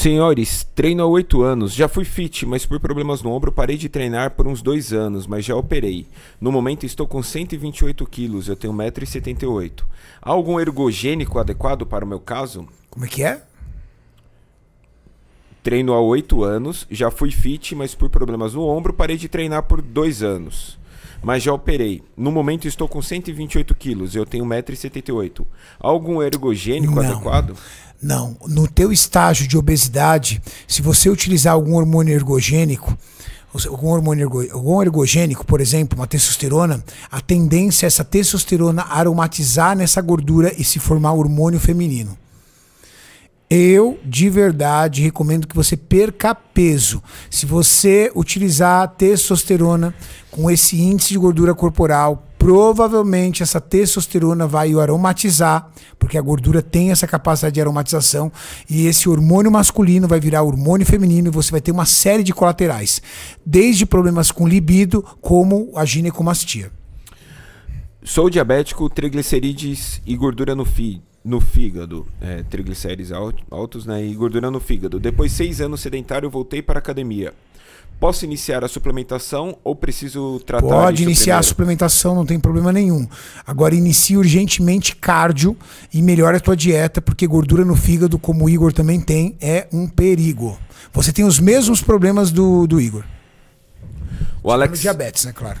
Senhores, treino há 8 anos. Já fui fit, mas por problemas no ombro parei de treinar por uns 2 anos, mas já operei. No momento estou com 128 quilos, eu tenho 1,78m. Há algum ergogênico adequado para o meu caso? Como é que é? Treino há 8 anos, já fui fit, mas por problemas no ombro parei de treinar por 2 anos. Mas já operei. No momento estou com 128 quilos, eu tenho 1,78m. Há algum ergogênico Não. adequado? Não. Não. No teu estágio de obesidade, se você utilizar algum hormônio ergogênico, algum hormônio algum ergogênico, por exemplo, uma testosterona, a tendência é essa testosterona aromatizar nessa gordura e se formar hormônio feminino. Eu de verdade recomendo que você perca peso. Se você utilizar a testosterona com esse índice de gordura corporal, provavelmente essa testosterona vai aromatizar, porque a gordura tem essa capacidade de aromatização e esse hormônio masculino vai virar hormônio feminino e você vai ter uma série de colaterais, desde problemas com libido, como a ginecomastia. Sou diabético, triglicerídeos e gordura no, fi, no fígado, é, triglicérides altos né, e gordura no fígado. Depois seis anos sedentário, voltei para a academia. Posso iniciar a suplementação ou preciso tratar Pode iniciar primeiro? a suplementação, não tem problema nenhum. Agora inicie urgentemente cardio e melhore a tua dieta, porque gordura no fígado, como o Igor também tem, é um perigo. Você tem os mesmos problemas do, do Igor. O Alex... Diabetes, né, claro.